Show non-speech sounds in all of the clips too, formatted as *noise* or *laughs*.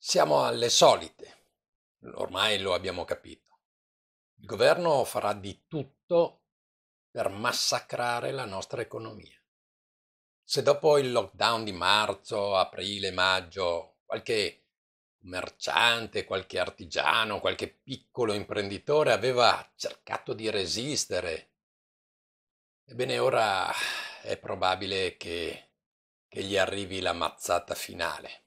Siamo alle solite, ormai lo abbiamo capito. Il governo farà di tutto per massacrare la nostra economia. Se dopo il lockdown di marzo, aprile, maggio, qualche commerciante, qualche artigiano, qualche piccolo imprenditore aveva cercato di resistere, ebbene ora è probabile che, che gli arrivi la mazzata finale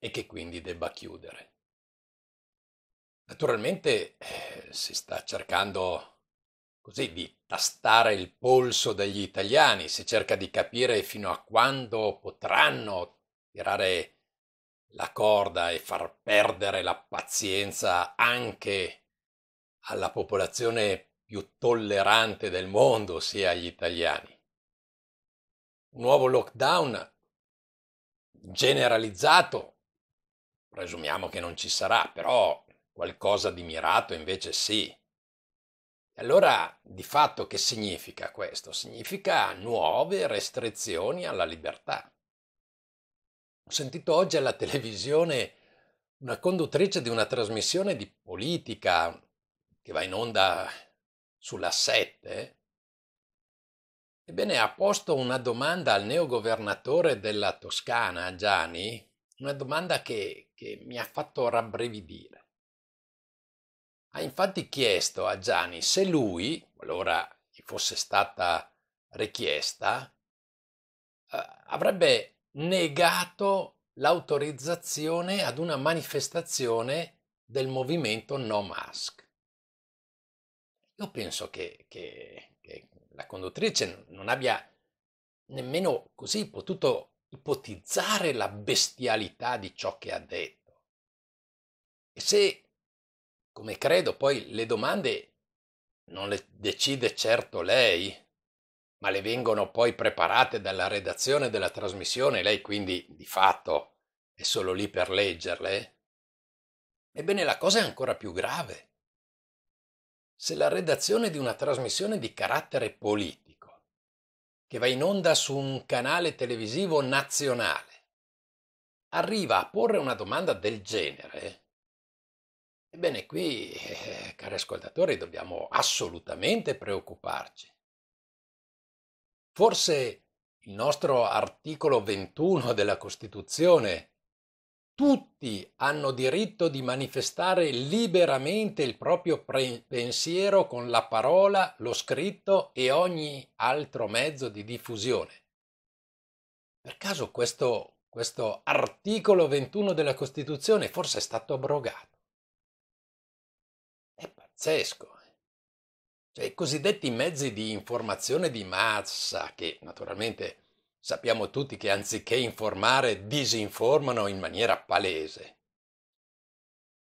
e che quindi debba chiudere. Naturalmente eh, si sta cercando così di tastare il polso degli italiani, si cerca di capire fino a quando potranno tirare la corda e far perdere la pazienza anche alla popolazione più tollerante del mondo, ossia agli italiani. Un nuovo lockdown generalizzato presumiamo che non ci sarà, però qualcosa di mirato invece sì. Allora, di fatto, che significa questo? Significa nuove restrizioni alla libertà. Ho sentito oggi alla televisione una conduttrice di una trasmissione di politica che va in onda sulla 7. Ebbene, ha posto una domanda al neogovernatore della Toscana, Gianni, una domanda che, che mi ha fatto rabbrividire. Ha infatti chiesto a Gianni se lui, qualora gli fosse stata richiesta, eh, avrebbe negato l'autorizzazione ad una manifestazione del movimento No Mask. Io penso che, che, che la conduttrice non abbia nemmeno così potuto ipotizzare la bestialità di ciò che ha detto. E se, come credo, poi le domande non le decide certo lei, ma le vengono poi preparate dalla redazione della trasmissione, lei quindi di fatto è solo lì per leggerle, ebbene la cosa è ancora più grave. Se la redazione di una trasmissione di carattere politico che va in onda su un canale televisivo nazionale, arriva a porre una domanda del genere, ebbene qui, eh, cari ascoltatori, dobbiamo assolutamente preoccuparci. Forse il nostro articolo 21 della Costituzione tutti hanno diritto di manifestare liberamente il proprio pre- pensiero con la parola, lo scritto e ogni altro mezzo di diffusione. Per caso questo, questo articolo 21 della Costituzione forse è stato abrogato. È pazzesco. Eh. Cioè, i cosiddetti mezzi di informazione di massa, che naturalmente Sappiamo tutti che anziché informare disinformano in maniera palese.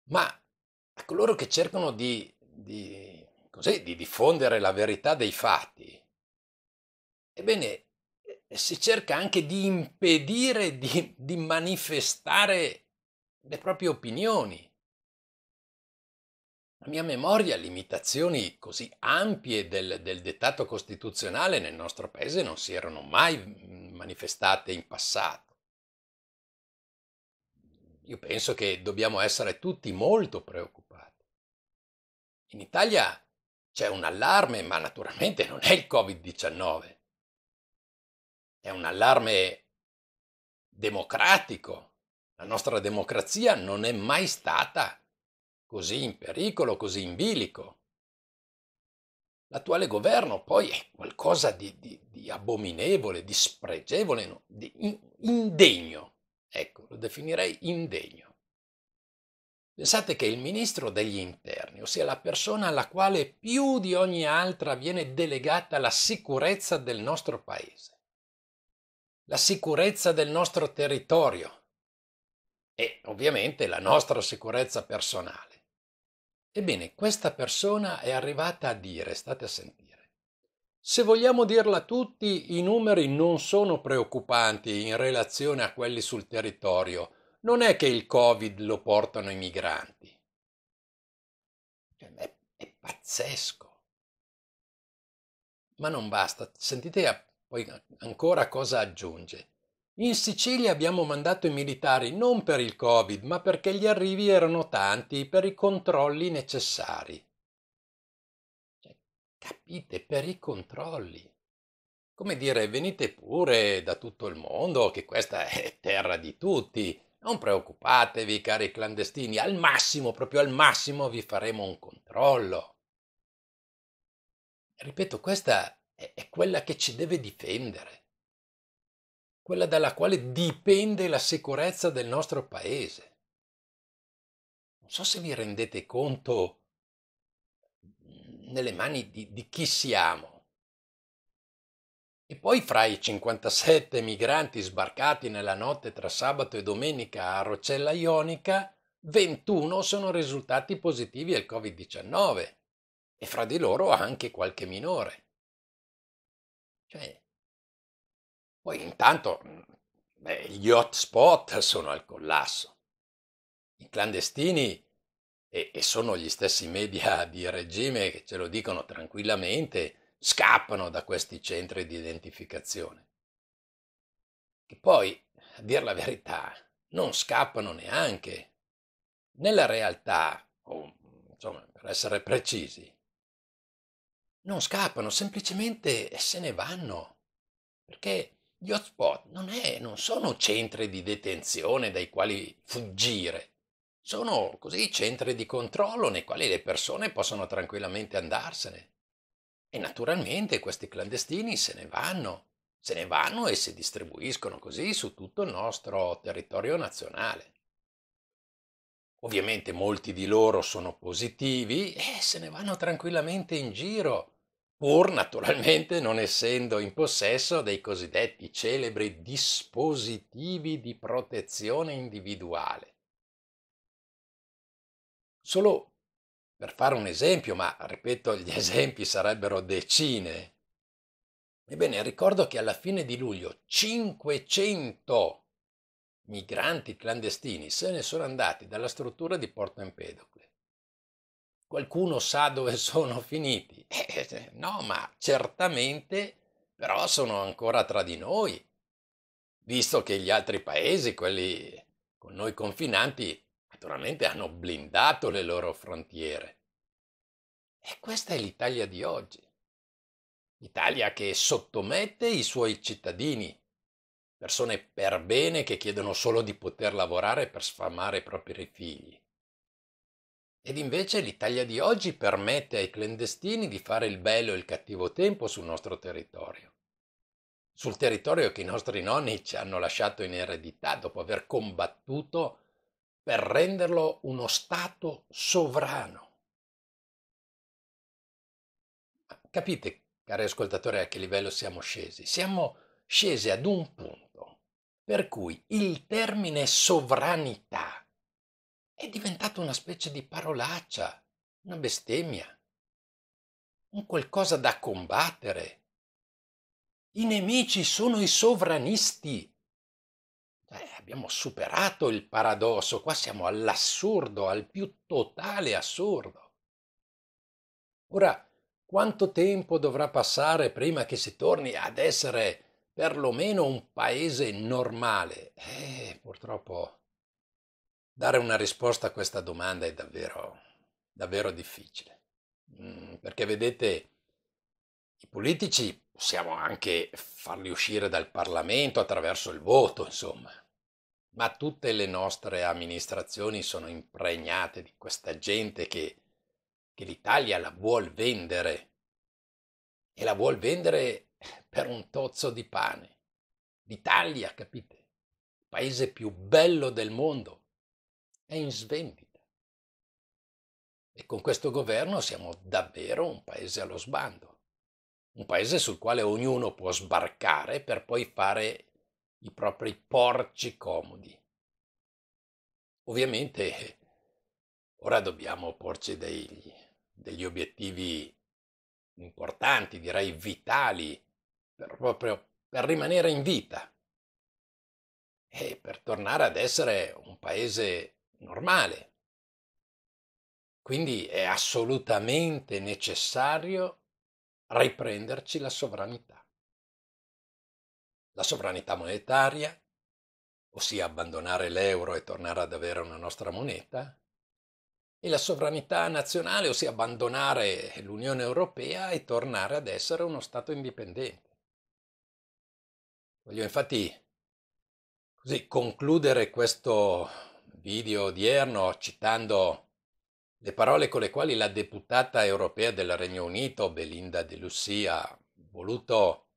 Ma a coloro che cercano di, di, così, di diffondere la verità dei fatti, ebbene, eh, si cerca anche di impedire di, di manifestare le proprie opinioni la mia memoria limitazioni così ampie del, del, dettato costituzionale nel nostro paese non si erano mai manifestate in passato. Io penso che dobbiamo essere tutti molto preoccupati. In Italia c'è un allarme, ma naturalmente non è il Covid-19. È un allarme democratico. La nostra democrazia non è mai stata così in pericolo, così in bilico. L'attuale governo poi è qualcosa di, di, di abominevole, di spregevole, di indegno. Ecco, lo definirei indegno. Pensate che il ministro degli interni, ossia la persona alla quale più di ogni altra viene delegata la sicurezza del nostro paese, la sicurezza del nostro territorio e ovviamente la nostra sicurezza personale, Ebbene, questa persona è arrivata a dire, state a sentire, se vogliamo dirla tutti, i numeri non sono preoccupanti in relazione a quelli sul territorio, non è che il Covid lo portano i migranti. Cioè, è, è pazzesco. Ma non basta, sentite poi ancora cosa aggiunge. In Sicilia abbiamo mandato i militari non per il Covid, ma perché gli arrivi erano tanti per i controlli necessari. Cioè, capite, per i controlli. Come dire, venite pure da tutto il mondo, che questa è terra di tutti. Non preoccupatevi, cari clandestini, al massimo, proprio al massimo, vi faremo un controllo. Ripeto, questa è quella che ci deve difendere quella dalla quale dipende la sicurezza del nostro paese. Non so se vi rendete conto mm, nelle mani di, di chi siamo. E poi fra i 57 migranti sbarcati nella notte tra sabato e domenica a Rocella Ionica, 21 sono risultati positivi al Covid-19 e fra di loro anche qualche minore. Cioè, poi intanto mhmm, beh, gli hotspot sono al collasso. I clandestini, e, e sono gli stessi media di regime che ce lo dicono tranquillamente, scappano da questi centri di identificazione. Che poi, a dire la verità, non scappano neanche. Nella realtà, o insomma, per essere precisi, non scappano, semplicemente se ne vanno, perché gli hotspot non, è, non sono centri di detenzione dai quali fuggire, sono così centri di controllo nei quali le persone possono tranquillamente andarsene. E naturalmente questi clandestini se ne vanno, se ne vanno e si distribuiscono così su tutto il nostro territorio nazionale. Ovviamente molti di loro sono positivi e se ne vanno tranquillamente in giro pur naturalmente non essendo in possesso dei cosiddetti celebri dispositivi di protezione individuale. Solo per fare un esempio, ma ripeto, gli *laughs* esempi sarebbero decine. Ebbene, ricordo che alla fine di luglio 500 migranti clandestini se ne sono andati dalla struttura di Porto Empedocle qualcuno sa dove *laughs* sono finiti. Eh, eh, no, ma certamente però sono ancora tra di noi, visto che gli altri paesi, quelli con noi confinanti, naturalmente hanno blindato le loro frontiere. E questa è l'Italia di oggi. L'Italia che sottomette i suoi cittadini, persone per bene che chiedono solo di poter lavorare per sfamare i propri figli, ed invece l'Italia di oggi permette ai clandestini di fare il bello e il cattivo tempo sul nostro territorio. Sul territorio che i nostri nonni ci hanno lasciato in eredità dopo aver combattuto per renderlo uno Stato sovrano. Capite, cari ascoltatori, a che livello siamo scesi? Siamo scesi ad un punto per cui il termine sovranità è diventata una specie di parolaccia, una bestemmia, un qualcosa da combattere. I nemici sono i sovranisti. Eh, abbiamo superato il paradosso, qua siamo all'assurdo, al più totale assurdo. Ora, quanto tempo dovrà passare prima che si torni ad essere perlomeno un paese normale? Eh, purtroppo Dare una risposta a questa domanda è davvero, davvero difficile, mm, perché vedete, i politici possiamo anche farli uscire dal Parlamento attraverso il voto, insomma, ma tutte le nostre amministrazioni sono impregnate di questa gente che, che l'Italia la vuol vendere e la vuol vendere per un tozzo di pane. L'Italia, capite? Il paese più bello del mondo è in svendita. E con questo governo siamo davvero un paese allo sbando, un paese sul quale ognuno può sbarcare per poi fare i propri porci comodi. Ovviamente ora dobbiamo porci degli, degli obiettivi importanti, direi vitali, per, proprio per rimanere in vita e per tornare ad essere un paese normale. Quindi è assolutamente necessario riprenderci la sovranità. La sovranità monetaria, ossia abbandonare l'euro e tornare ad avere una nostra moneta, e la sovranità nazionale, ossia abbandonare l'Unione Europea e tornare ad essere uno Stato indipendente. Voglio infatti così concludere questo video odierno citando le parole con le quali la deputata europea del Regno Unito, Belinda De Lucia, ha voluto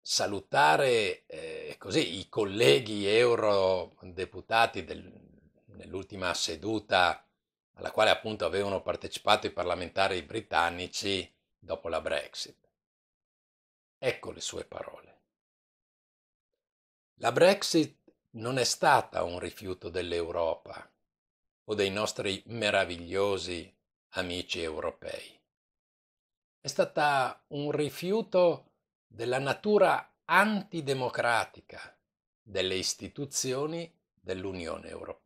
salutare eh, così, i colleghi eurodeputati del, nell'ultima seduta alla quale appunto avevano partecipato i parlamentari britannici dopo la Brexit. Ecco le sue parole. La Brexit non è stata un rifiuto dell'Europa o dei nostri meravigliosi amici europei. È stata un rifiuto della natura antidemocratica delle istituzioni dell'Unione Europea.